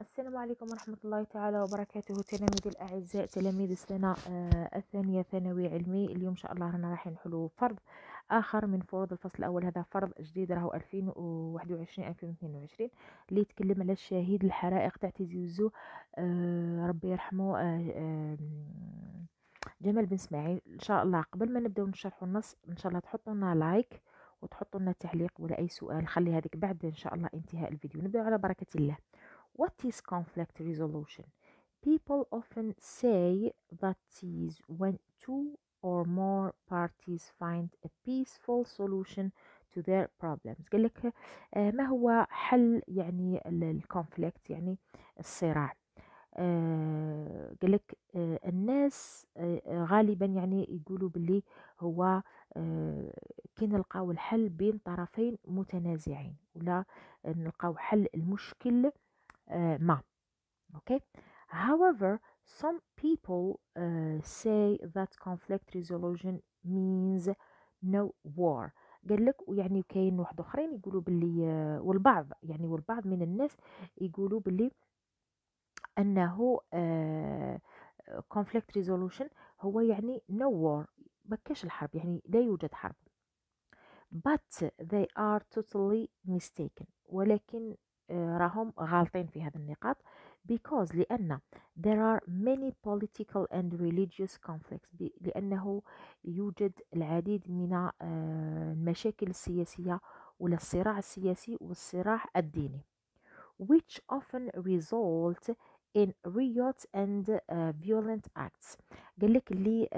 السلام عليكم ورحمة الله تعالى وبركاته تلاميذ الأعزاء تلاميذ السنة آه، الثانية ثانوي علمي اليوم إن شاء الله رانا رايحين نحلو فرض آخر من فروض الفصل الأول هذا فرض جديد راهو 2021 2022 اللي يتكلم على الشهيد الحرائق تاع تيزي وزو آه ربي يرحمه آه،, آه جمال بن اسماعيل ان شاء الله قبل ما نبداو نشرحو النص ان شاء الله تحطوا لنا لايك وتحطوا لنا تعليق ولا اي سؤال خلي هذيك بعد ان شاء الله انتهاء الفيديو نبداو على بركه الله What is conflict resolution? People often say that is when two or more parties find a peaceful solution to their problems قال لك آه، ما هو حل يعني الكونفليكت يعني الصراع آه، قال لك آه، الناس غالبا يعني يقولوا باللي هو كي نلقاو الحل بين طرفين متنازعين ولا نلقاو حل المشكل آه، ما okay however some people uh, say that conflict resolution means no war قال لك يعني كاين واحد اخرين يقولوا باللي uh, والبعض يعني والبعض من الناس يقولوا باللي انه كونفليكت uh, ريزولوشن هو يعني نو no وور مكاش الحرب يعني لا يوجد حرب but they are totally mistaken ولكن آه، راهم غالطين في هذا النقاط because لأن there are many political and religious conflicts لأنه يوجد العديد من آه، المشاكل السياسية ولا الصراع السياسي والصراع الديني which often result in riots and آه، violent acts قال لك اللي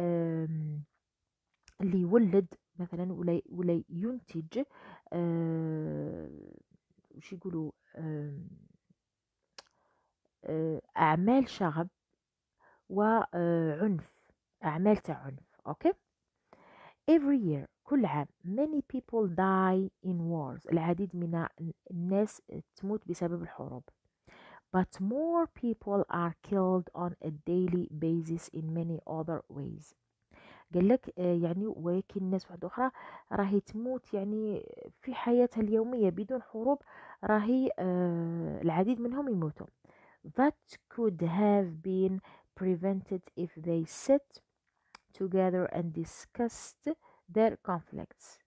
اللي يولد مثلا ولا ولا ينتج وش يقولوا أعمال شغب وعنف أعمال تاع عنف أوكي every year كل عام many people die in wars العديد من الناس تموت بسبب الحروب but more people are killed on a daily basis in many other ways قال لك آه، يعني ولكن ناس واحده اخرى راهي تموت يعني في حياتها اليوميه بدون حروب راهي آه، العديد منهم يموتوا that could have been prevented if they sat together and discussed their conflicts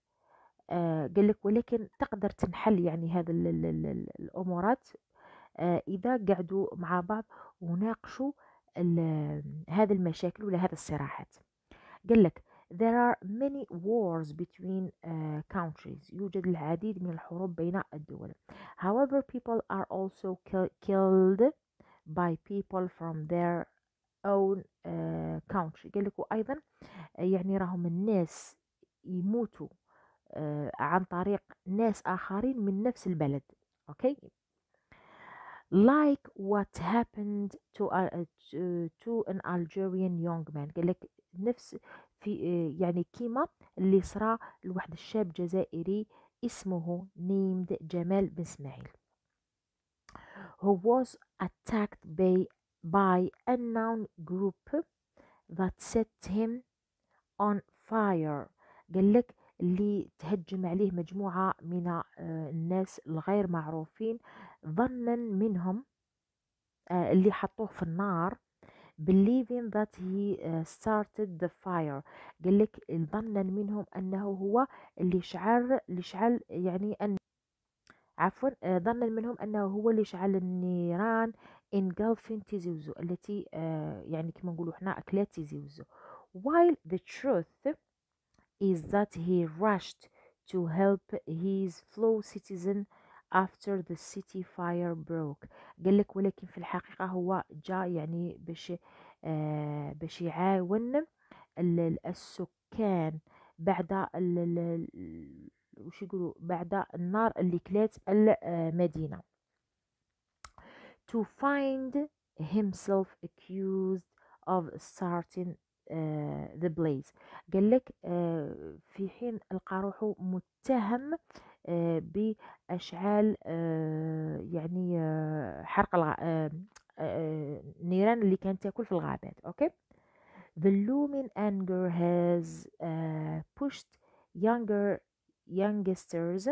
آه، قال لك ولكن تقدر تنحل يعني هذا الامورات اذا قعدوا مع بعض وناقشوا هذه المشاكل ولا هذه الصراعات قال لك there are many wars between uh, countries يوجد العديد من الحروب بين الدول however people are also killed by people from their own uh, country قال لك وأيضا يعني راهم الناس يموتوا uh, عن طريق ناس آخرين من نفس البلد okay like what happened to, uh, to, to an Algerian young man قال لك نفس في آه، يعني كيما اللي صرا لواحد الشاب جزائري اسمه نيمد جمال بن اسماعيل who was attacked by, by unknown group that set him on fire قال لك اللي تهجم عليه مجموعة من آه، الناس الغير معروفين ظنا منهم آه، اللي حطوه في النار believing that he started the fire قال لك ظنا منهم أنه هو اللي شعر اللي شعل يعني أن عفوا ظنا منهم أنه هو اللي شعل النيران engulfing تيزيوزو التي يعني كما نقولوا حنا أكلات تيزيوزو while the truth is that he rushed to help his fellow citizen uh, after the city fire broke قال لك ولكن في الحقيقة هو جاء يعني باش آه باش يعاون السكان بعد وش يقولوا بعد النار اللي كلات المدينة to find himself accused of starting uh, آه، the blaze قال لك uh, آه، في حين لقى روحه متهم باشعال يعني حرق النيران اللي كانت تاكل في الغابات اوكي the looming anger has pushed younger youngsters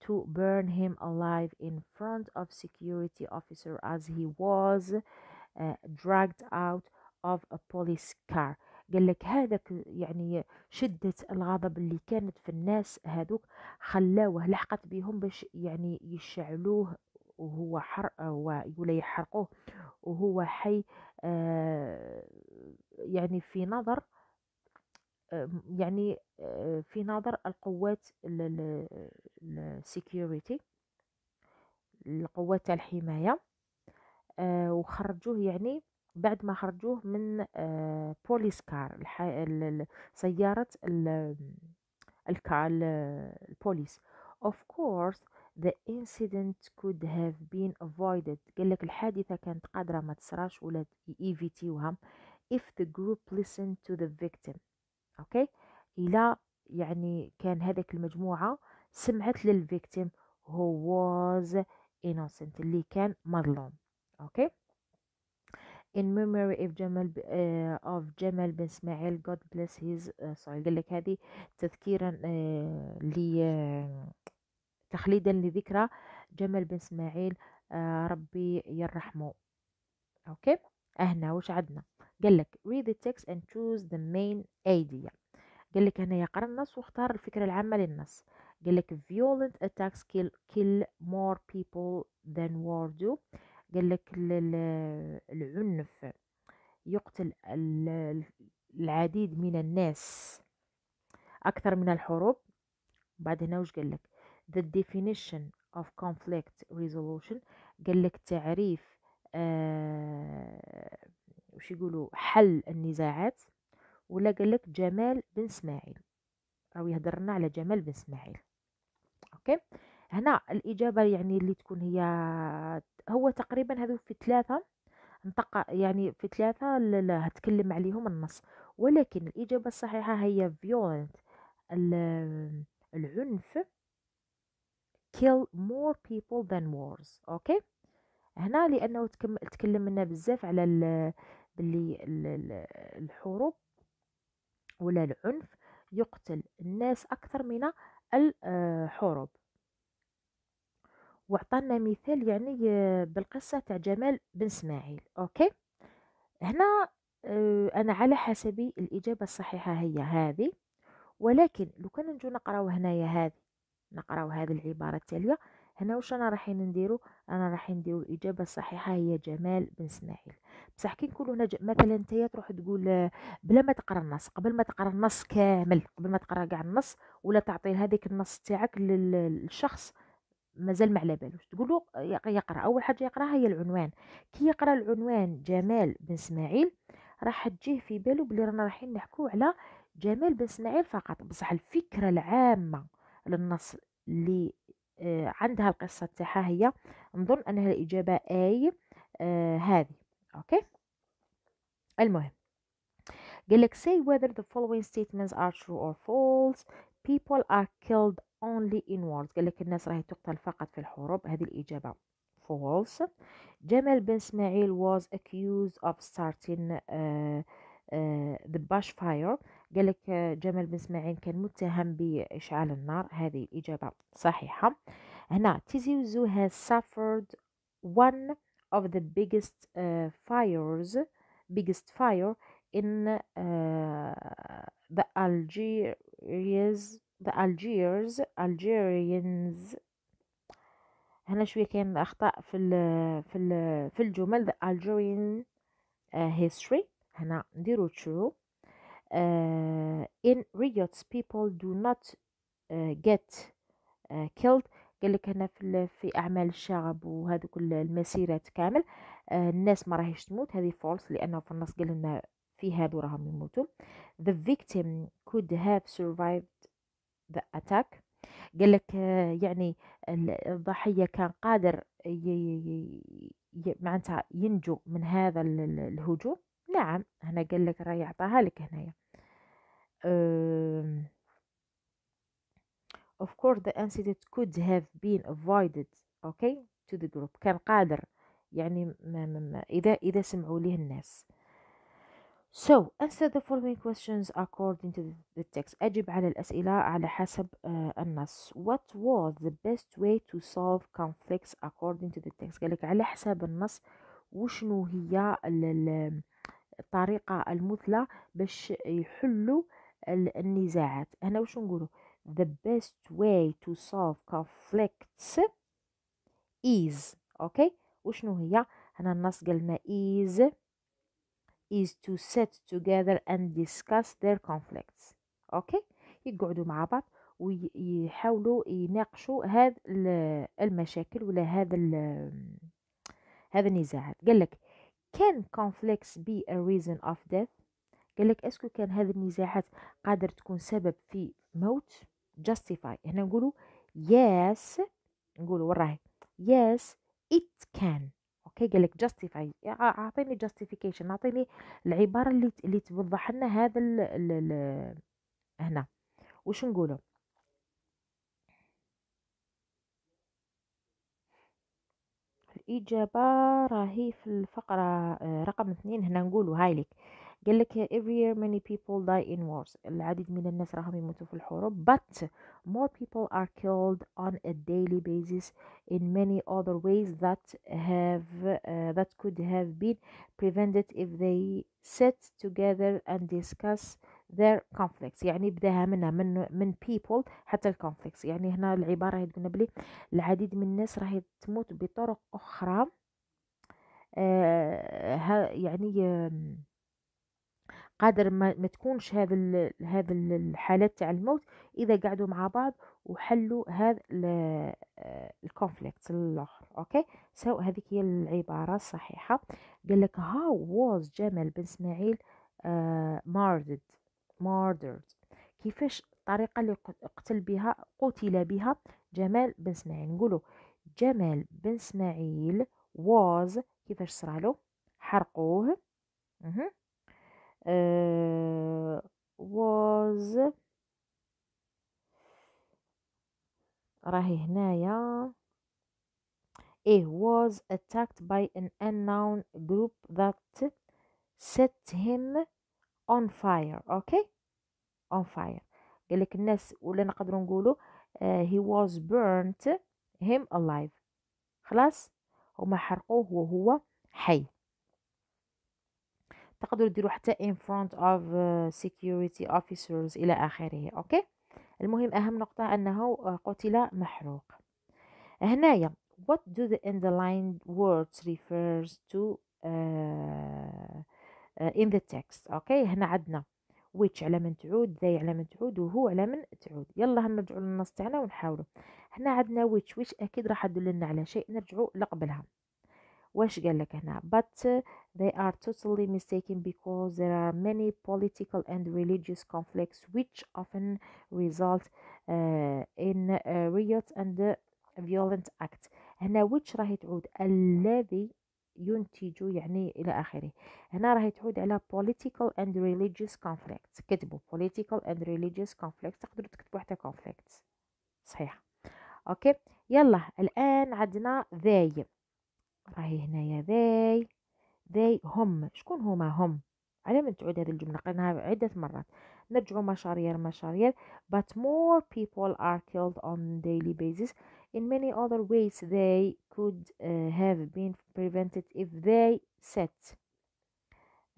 to burn him alive in front of security officer as he was uh, dragged out of a police car قال لك هذاك يعني شدة الغضب اللي كانت في الناس هذوك خلاوه لحقت بهم باش يعني يشعلوه وهو حر ولا يحرقوه وهو حي آه، يعني في نظر آه، يعني آه، في نظر القوات السيكوريتي القوات الحماية وخرجوه يعني بعد ما خرجوه من بوليس آه، كار سيارة الكار البوليس of course the incident could have been avoided قال لك الحادثة كانت قادرة ما تصراش ولا ايفيتيوها if the group listened to the victim اوكي okay? إلى يعني كان هذاك المجموعة سمعت للفيكتيم هو was innocent اللي كان مظلوم اوكي okay? in memory of جمال uh, of جمال بن اسماعيل God bless his uh, soul قال لك هذه تذكيرا آه، ل آه، تخليدا لذكرى جمال بن اسماعيل آه، ربي يرحمه اوكي هنا وش عندنا قال لك read the text and choose the main idea قال لك هنا يقرا النص واختار الفكره العامه للنص قال لك violent attacks kill, kill more people than war do قال لك العنف يقتل العديد من الناس أكثر من الحروب بعد هنا واش قال لك the definition of conflict resolution قال لك تعريف آه وش يقولوا حل النزاعات ولا قال لك جمال بن اسماعيل او يهضرنا على جمال بن اسماعيل اوكي هنا الاجابه يعني اللي تكون هي هو تقريبا هذو في ثلاثة نطق يعني في ثلاثة لا هتكلم عليهم النص ولكن الإجابة الصحيحة هي violent العنف kill more people than wars اوكي هنا لانه تكلمنا بزاف على باللي الحروب ولا العنف يقتل الناس اكثر من الحروب آه، وعطانا مثال يعني آه، بالقصة تاع جمال بن اسماعيل اوكي هنا آه، انا على حسبي الاجابة الصحيحة هي هذه ولكن لو كان نجو نقراو هنايا هذه نقراو هذه العبارة التالية هنا واش انا رايحين نديرو انا رايحين نديرو الاجابه الصحيحه هي جمال بن اسماعيل بصح كي نقولو هنا مثلا نتايا تروح تقول آه، بلا ما تقرا النص قبل ما تقرا النص كامل قبل ما تقرا كاع النص ولا تعطي هذيك النص تاعك للشخص مازال ما على بالوش تقول له يقرا اول حاجه يقراها هي العنوان كي يقرا العنوان جمال بن اسماعيل راح تجيه في باله بلي رانا رايحين نحكو على جمال بن اسماعيل فقط بصح الفكره العامه للنص اللي آه، عندها القصه تاعها هي نظن انها الاجابه اي آه هذه اوكي المهم قال لك say whether the following statements are true or false people are killed only in wars قال لك الناس راهي تقتل فقط في الحروب هذه الإجابة false جمال بن اسماعيل was accused of starting uh, uh, the bushfire قال لك uh, جمال بن اسماعيل كان متهم بإشعال النار هذه الإجابة صحيحة هنا تيزيوزو has suffered one of the biggest uh, fires biggest fire in uh, the Alger Algerians the Algiers Algerians هنا شوية كان أخطاء في ال في ال في الجمل the Algerian uh, history هنا نديرو true uh, آه، in riots people do not uh, get uh, killed قال لك هنا في, في اعمال الشغب وهذوك المسيرات كامل uh, الناس ما راهيش تموت هذه false لانه في النص قال لنا في هادو راهم يموتوا the victim could have survived the attack قال لك آه، يعني الضحيه كان قادر معناتها ينجو من هذا الهجوم نعم هنا قال لك راه يعطاها لك هنايا of course the incident could have been avoided okay to the group كان قادر يعني ما ما ما إذا إذا سمعوا ليه الناس So, answer the following questions according to the text. أجب على الأسئلة على حسب uh, النص. What was the best way to solve conflicts according to the text? قالك على حسب النص وشنو هي الطريقة المثلى باش يحلوا النزاعات. هنا وش نقولوا؟ The best way to solve conflicts is. أوكي؟ okay? وشنو هي؟ هنا النص قالنا is. is to sit together and discuss their conflicts اوكي يقعدوا مع بعض ويحاولوا يناقشوا هذا المشاكل ولا هذا هذا النزاعات قال لك can conflicts be a reason of death قال لك اسكو كان هذه النزاعات قادر تكون سبب في موت justify هنا نقولوا yes نقولوا وراهي yes it can اوكي قال لك جاستيفاي اعطيني جاستيفيكيشن اعطيني العباره اللي اللي توضح لنا هذا ال ال الـ هنا وش نقوله الإجابة راهي في الفقرة آه، رقم اثنين هنا نقولوا هايلك قال لك every year many people die in wars العديد من الناس راهم يموتوا في الحروب but more people are killed on a daily basis in many other ways that have uh, that could have been prevented if they sit together and discuss their conflicts يعني بداها منها من من people حتى الكونفليكس يعني هنا العبارة هي تقولنا بلي العديد من الناس راح تموت بطرق أخرى آه يعني آه قادر ما, ما تكونش هذا ال هذا الحالات تاع الموت اذا قعدوا مع بعض وحلوا هذا الكونفليكت آه، الاخر اوكي سو هذيك هي العباره الصحيحه قال لك هاو واز جمال بن اسماعيل ماردد آه، ماردد كيفاش الطريقه اللي قتل بها قتل بها جمال بن اسماعيل نقولوا جمال بن اسماعيل was كيفاش صرالو حرقوه مه. was راهي هنايا إيه was attacked by an unknown group that set him on fire اوكي okay? on fire قالك الناس ولا نقدر نقولوا uh, he was burnt him alive خلاص هما حرقوه وهو حي تقدروا ديروا حتى in front of آه، security officers الى اخره اوكي المهم اهم نقطه انه آه، قتل محروق هنايا what do the underlined words refers to uh, uh, in the text اوكي هنا عندنا which على من تعود they على من تعود وهو على من تعود يلا نرجعوا للنص تاعنا ونحاولوا هنا عندنا which which اكيد راح تدلنا على شيء نرجعوا لقبلها واش قال لك هنا but uh, they are totally mistaken because there are many political and religious conflicts which often result uh, in riots and violent acts هنا which راهي تعود الذي ينتج يعني الى اخره هنا راهي تعود على political and religious conflicts كتبوا political and religious conflicts تقدروا تكتبوا حتى conflicts صحيح اوكي يلا الان عندنا they راهي هنايا ذي ذي هم شكون هما هم على من تعود هذه الجملة قلناها عدة مرات نرجعوا مشارير مشارير but more people are killed on daily basis in many other ways they could uh, have been prevented if they sat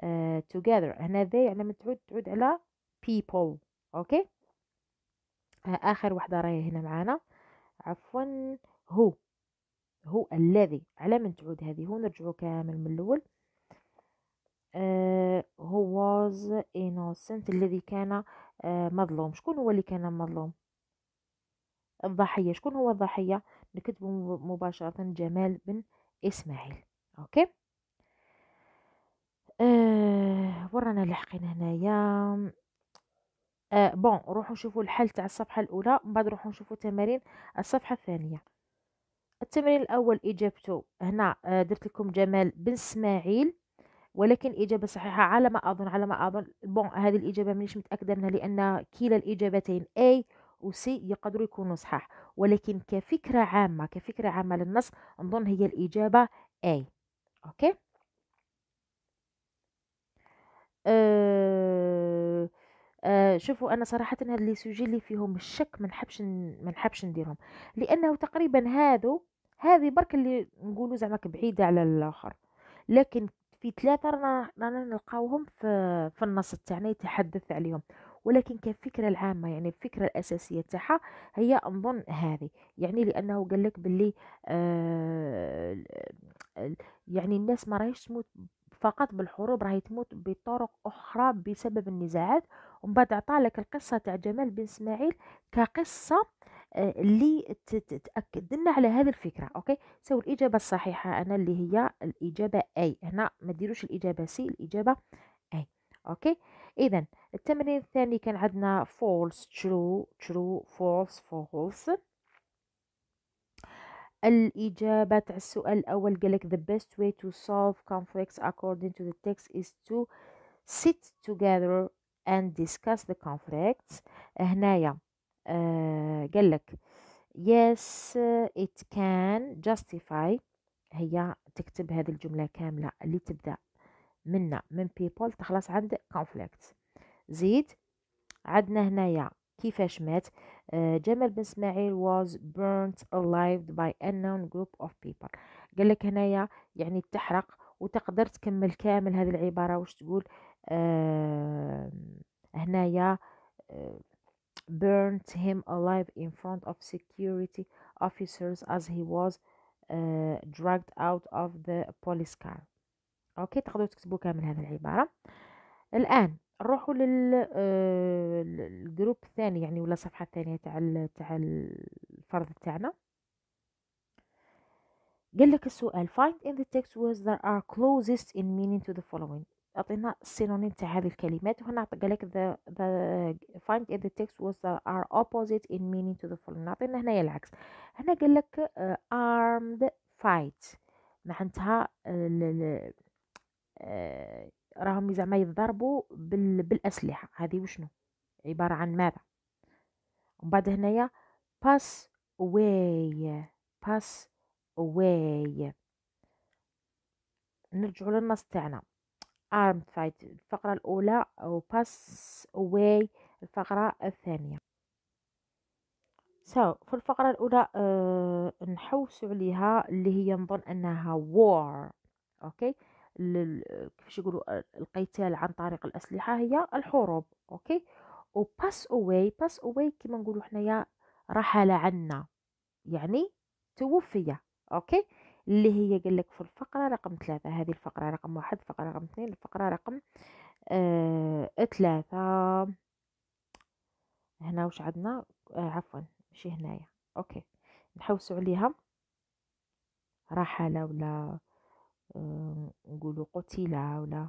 uh, together هنا they على من تعود تعود على people اوكي okay? آخر وحدة راهي هنا معانا عفوا هو هو الذي على من تعود هذه هو نرجعو كامل من الاول آه هو واز انوسنت الذي كان آه مظلوم شكون هو اللي كان مظلوم الضحيه شكون هو الضحيه نكتب مباشره جمال بن اسماعيل اوكي آه ورانا لحقين هنايا آه بون روحوا نشوفوا الحل تاع الصفحه الاولى من بعد روحوا نشوفوا تمارين الصفحه الثانيه التمرين الأول إجابته هنا آه، درت لكم جمال بن إسماعيل ولكن اجابه صحيحة على ما أظن على ما أظن بون هذه الإجابة مانيش متأكدة منها لأن كلا الإجابتين اي و سي يقدروا يكونوا صحاح ولكن كفكرة عامة كفكرة عامة للنص نظن هي الإجابة اي أوكي آه،, أه شوفوا انا صراحه هاد لي سوجي اللي فيهم الشك ما نحبش ما نحبش نديرهم لانه تقريبا هادو هذه برك اللي نقولوا زعما بعيده على الاخر لكن في ثلاثه رانا رانا نلقاوهم في في النص تاعنا يتحدث عليهم ولكن كفكرة العامة يعني الفكرة الأساسية تاعها هي نظن هذه يعني لأنه قال لك باللي آه يعني الناس ما راهيش تموت فقط بالحروب راهي تموت بطرق أخرى بسبب النزاعات ومن بعد عطالك القصة تاع جمال بن إسماعيل كقصة اللي آه، تتاكد لنا على هذه الفكره اوكي سو الاجابه الصحيحه انا اللي هي الاجابه اي هنا ما ديروش الاجابه سي الاجابه اي اوكي اذا التمرين الثاني كان عندنا false true true false false الإجابة تاع السؤال الأول قالك the best way to solve conflicts according to the text is to sit together and discuss the conflicts هنايا آه، قال لك yes it can justify هي تكتب هذه الجملة كاملة اللي تبدأ منا من people تخلص عند conflict زيد عندنا هنايا كيفاش مات آه، جمال بن اسماعيل was burnt alive by unknown group of people قال لك هنايا يعني تحرق وتقدر تكمل كامل هذه العبارة واش تقول uh, هنايا آه Burned him alive in front of security officers as he was uh, dragged out of the police car اوكي تقدروا تكتبوا كامل هذه العباره الان نروحوا للجروب آه الثاني يعني ولا الصفحه الثانيه تاع تاع الفرض تاعنا قال لك السؤال find in the text words that are closest in meaning to the following عطينا السينونيم تاع هذه الكلمات هنا قالك the, ذا فايند if the text was the, are opposite in meaning to the following عطينا هنايا العكس هنا قال لك ارمد آه، فايت معناتها آه، آه، راهم زعما يضربوا بال, بالأسلحة هذه وشنو عبارة عن ماذا ومن بعد هنايا باس واي باس واي نرجعوا للنص تاعنا arm fight الفقرة الأولى أو pass away الفقرة الثانية so في الفقرة الأولى أه نحوس عليها اللي هي نظن أنها war أوكي كيفاش يقولوا آه، القتال عن طريق الأسلحة هي الحروب أوكي و pass away pass away كيما نقولوا حنايا رحل عنا يعني توفي أوكي اللي هي قال لك في الفقره رقم ثلاثة هذه الفقره رقم واحد الفقره رقم اثنين الفقره رقم آه ثلاثة هنا واش عندنا آه عفوا ماشي هنايا اوكي نحوسوا عليها رحل ولا آه نقولوا قتل ولا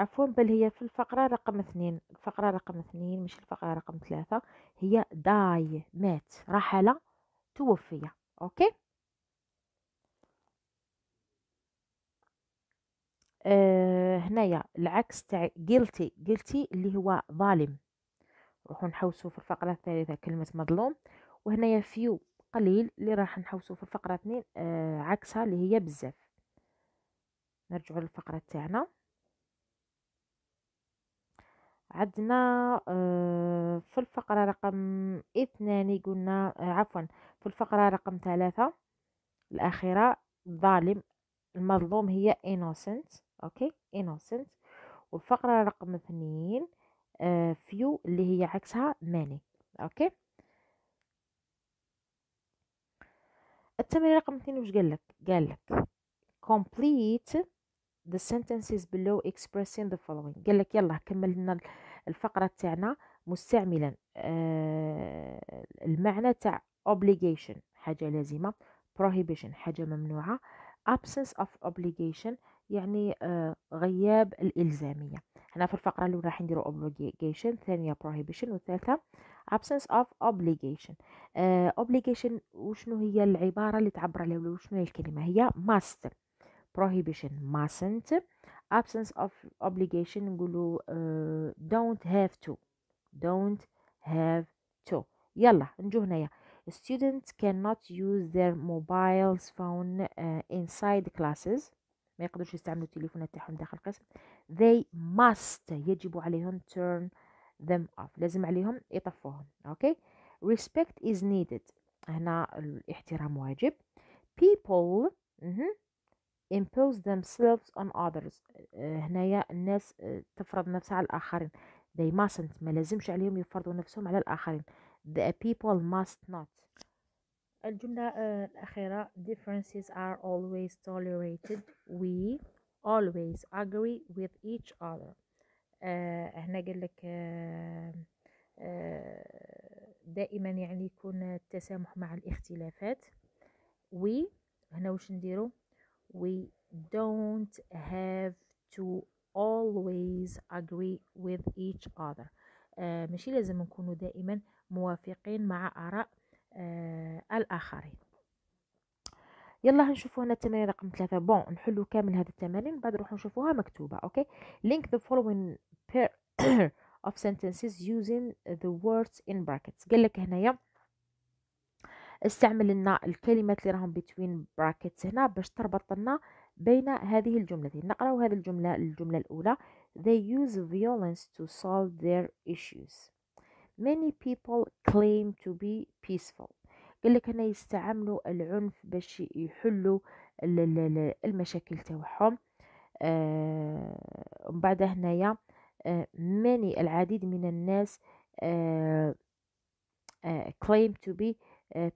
عفوا بل هي في الفقرة رقم اثنين الفقرة رقم اثنين مش الفقرة رقم ثلاثة هي داي مات رحلة توفي اوكي آه هنايا العكس تاع guilty guilty اللي هو ظالم نروحو نحوسو في الفقرة الثالثة كلمة مظلوم وهنايا فيو قليل اللي راح نحوسو في الفقرة اثنين آه عكسها اللي هي بزاف نرجعو للفقرة تاعنا عندنا آه، في الفقرة رقم اثنان قلنا آه، عفوا في الفقرة رقم ثلاثة الأخيرة الظالم المظلوم هي innocent أوكي innocent والفقرة رقم اثنين فيو آه، اللي هي عكسها ماني أوكي التمرين رقم اثنين وش قالك قالك complete the sentences below expressing the following قال لك يلا كملنا الفقره تاعنا مستعملا آه المعنى تاع obligation حاجه لازمه prohibition حاجه ممنوعه absence of obligation يعني آه غياب الالزاميه هنا في الفقره الاولى راح نديرو obligation الثانيه prohibition والثالثه absence of obligation آه obligation وشنو هي العباره اللي تعبر عليها وشنو هي الكلمه هي must prohibition mustn't absence of obligation نقولوا uh, don't have to don't have to Yalla, نجو هنايا students cannot use their mobiles phone uh, inside classes ما يقدروش يستعملوا التليفونات تاعهم داخل القسم they must يجب عليهم turn them off لازم عليهم يطفوهم اوكي okay? respect is needed هنا الاحترام واجب people mm -hmm. impose themselves on others آه، هنايا الناس آه، تفرض نفسها على الآخرين they mustn't ما لازمش عليهم يفرضوا نفسهم على الآخرين the people must not الجملة آه، الأخيرة differences are always tolerated we always agree with each other هنا قال لك دائما يعني يكون التسامح مع الاختلافات we هنا واش نديرو We don't have to always agree with each other آه ماشي لازم نكونوا دائما موافقين مع آراء آه الآخرين يلا هنشوفوا هنا التمارين رقم ثلاثة بون نحلو كامل هذه التمارين بعد نروحو نشوفوها مكتوبة اوكي link the following pair of sentences using the words in brackets قال لك هنايا استعمل لنا الكلمات اللي راهم بتوين براكتس هنا باش تربط لنا بين هذه الجملتين نقراو هذه الجملة الجملة الأولى they use violence to solve their issues many people claim to be peaceful قال لك هنا يستعملوا العنف باش يحلوا المشاكل تاعهم آه بعد هنايا آه العديد من الناس آه آه claim to be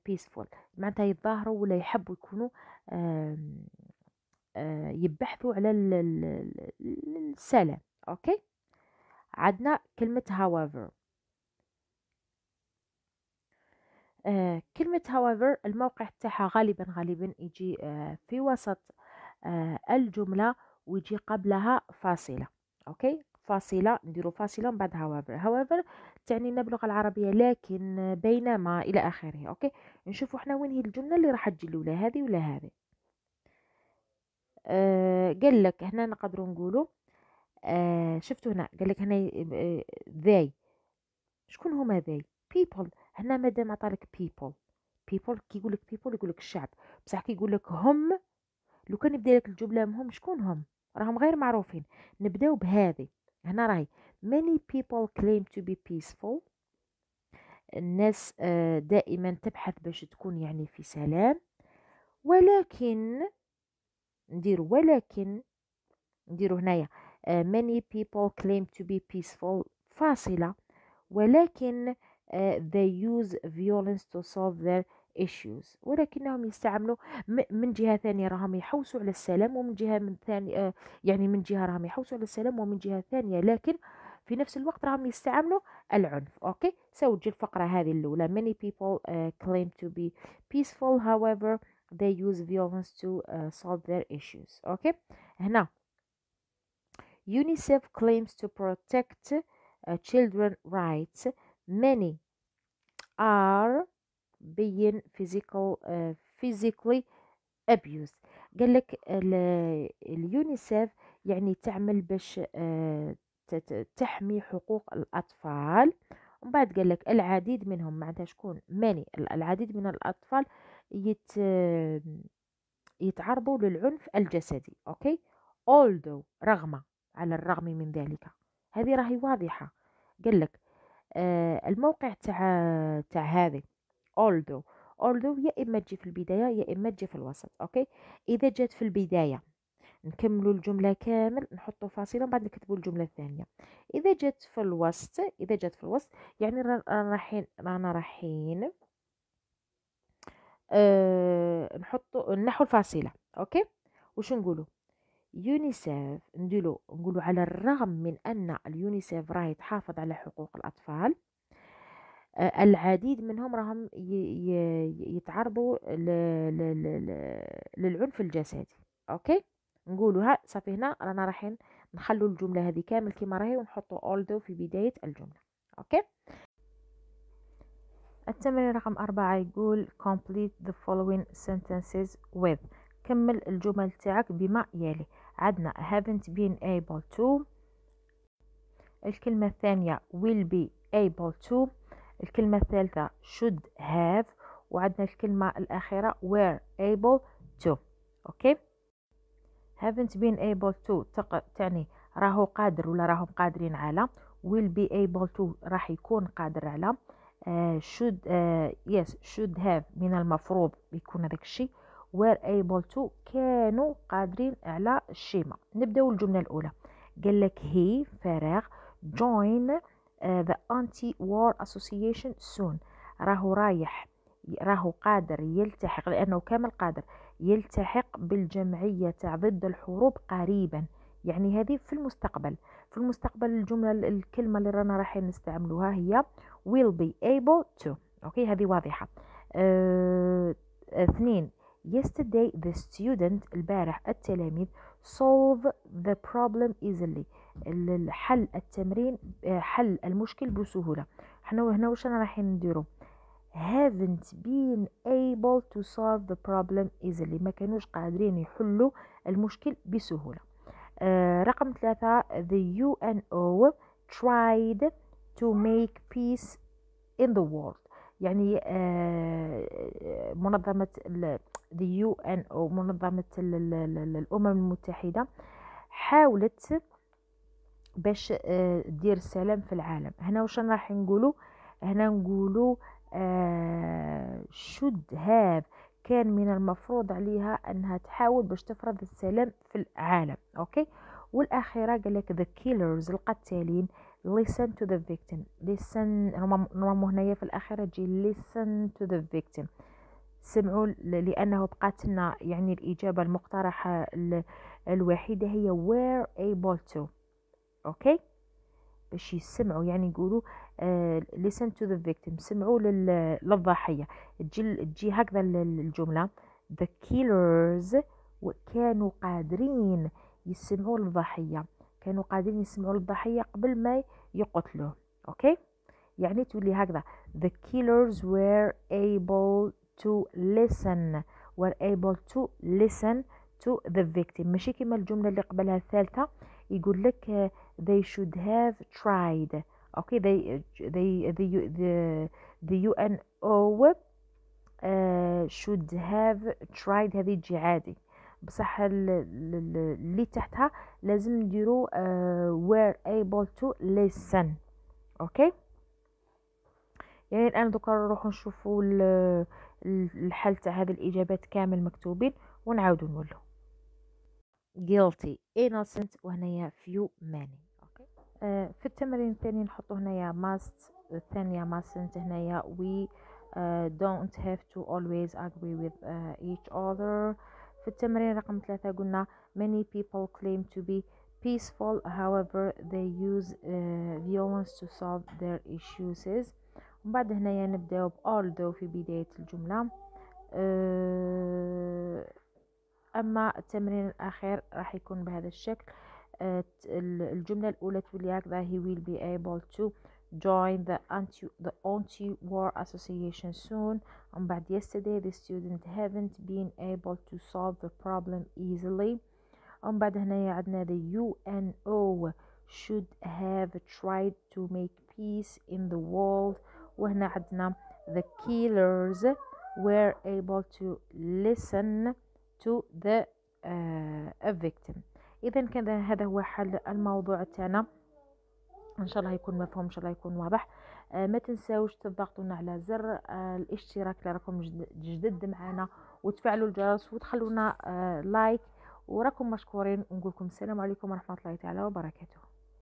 بيسفول آه، معناتها يتظاهروا ولا يحبوا يكونوا آه، يبحثوا على السلام اوكي عندنا كلمة however آه، كلمة however الموقع تاعها غالبا غالبا يجي في وسط الجملة ويجي قبلها فاصلة اوكي فاصلة نديرو فاصلة من بعد however however تعنينا باللغه العربيه لكن بينما الى اخره اوكي نشوفوا حنا وين هي الجمله اللي راح تجي الاولى هذه ولا هذه آه، قال لك هنا نقدروا نقولوا آه، شفتوا هنا قال لك هنا ذاي آه، شكون هما ذاي بيبل هنا مادام عطالك بيبل بيبل كي يقول لك بيبل يقول لك الشعب بصح كي يقول لك هم لو كان يبدا لك الجمله هم شكون هم راهم غير معروفين نبداو بهذه هنا راهي many people claim to be peaceful الناس آه، دائما تبحث باش تكون يعني في سلام ولكن ندير ولكن نديرو هنايا آه، many people claim to be peaceful فاصلة ولكن آه، they use violence to solve their issues ولكنهم يستعملوا من جهة ثانية راهم يحوسوا على السلام ومن جهة من ثانية يعني من جهة راهم يحوسوا على السلام ومن جهة ثانية لكن في نفس الوقت راهم يستعملوا العنف اوكي تجي الفقره هذه الاولى many people uh, claim to be peaceful however they use violence to uh, solve their issues اوكي هنا UNICEF claims to protect uh, children rights many are being physical uh, physically abused قال لك اليونيسيف يعني تعمل باش تحمي حقوق الأطفال ومن بعد قال لك العديد منهم معناتها شكون ماني العديد من الأطفال يت يتعرضوا للعنف الجسدي أوكي اولدو رغم على الرغم من ذلك هذه راهي واضحة قال لك آه الموقع تاع تاع هذه اولدو اولدو يا إما تجي في البداية يا إما تجي في الوسط أوكي إذا جات في البداية نكملوا الجمله كامل نحطوا فاصله بعد نكتبوا الجمله الثانيه اذا جت في الوسط اذا جت في الوسط يعني رانا رايحين رانا رايحين أه نحطوا نحو الفاصله اوكي وش نقولوا يونيسيف نديرو نقولوا على الرغم من ان اليونيسيف راهي تحافظ على حقوق الاطفال آه، العديد منهم راهم يتعرضوا للعنف الجسدي اوكي نقولها صافي هنا رانا رايحين نخلو الجمله هذه كامل كيما راهي ونحطوا دو في بدايه الجمله اوكي التمرين رقم أربعة يقول complete the following sentences with كمل الجمل تاعك بما يلي عندنا haven't been able to الكلمة الثانية will be able to الكلمة الثالثة should have وعندنا الكلمة الأخيرة were able to أوكي haven't been able to تق... تعني راهو قادر ولا راهم قادرين على will be able to راح يكون قادر على uh, should uh, yes should have من المفروض يكون هذاك الشيء were able to كانوا قادرين على الشيمة نبداو الجملة الأولى قال لك هي فراغ join uh, the anti war association soon راهو رايح راهو قادر يلتحق لأنه كامل قادر يلتحق بالجمعية تاع ضد الحروب قريبا يعني هذه في المستقبل في المستقبل الجملة الكلمة اللي رانا رايحين نستعملوها هي will be able to أوكي هذه واضحة أه اثنين yesterday the student البارح التلاميذ solve the problem easily حل التمرين آه، حل المشكل بسهولة حنا هنا واش رانا رايحين نديرو haven't been able to solve the problem easily ما كانوش قادرين يحلوا المشكل بسهولة آه، رقم ثلاثة the UNO tried to make peace in the world يعني آه، منظمة the UNO منظمة الأمم المتحدة حاولت باش آه، دير السلام في العالم هنا وش راح نقولوا هنا نقولوا شود آه، هاف كان من المفروض عليها انها تحاول باش تفرض السلام في العالم اوكي والاخيره قال لك ذا كيلرز القتالين listen to the victim listen نورمال هنايا في الاخيره تجي listen to the victim سمعوا لانه بقات لنا يعني الاجابه المقترحه الوحيده هي where able to اوكي باش يسمعوا يعني يقولوا آه، listen to the victim سمعوا للضحية تجي تجي هكذا الجملة the killers كانوا قادرين يسمعوا للضحية كانوا قادرين يسمعوا للضحية قبل ما يقتلوه اوكي يعني تولي هكذا the killers were able to listen were able to listen to the victim ماشي كما الجملة اللي قبلها الثالثة يقول لك uh, they should have tried اوكي they uh, they uh, the the the UNO uh, should have tried هذه تجي عادي بصح اللي تحتها لازم نديرو uh, آه، were able to listen اوكي يعني الان دوكا نروحو نشوفو الحل تاع هذه الاجابات كامل مكتوبين ونعاودو نولو guilty innocent وهنايا few many في التمرين الثاني نحطو هنايا must الثانية mustn't هنايا we uh, don't have to always agree with uh, each other في التمرين رقم ثلاثة قلنا many people claim to be peaceful however they use uh, violence to solve their issues ومن بعد هنايا نبداو ب although في بداية الجملة أما التمرين الأخير راح يكون بهذا الشكل الجملة الأولى تقول لك that he will be able to join the anti the anti-war association soon and بعد yesterday the student haven't been able to solve the problem easily and بعد هنا عندنا the UNO should have tried to make peace in the world وهنا عندنا the killers were able to listen to the uh, a victim اذا كان هذا هو حل الموضوع تاعنا ان شاء الله يكون مفهوم ان شاء الله يكون واضح آه ما تنساوش تضغطونا على زر آه الاشتراك اللي راكم جدد معنا وتفعلوا الجرس وتخلونا آه لايك وراكم مشكورين ونقولكم السلام عليكم ورحمه الله تعالى وبركاته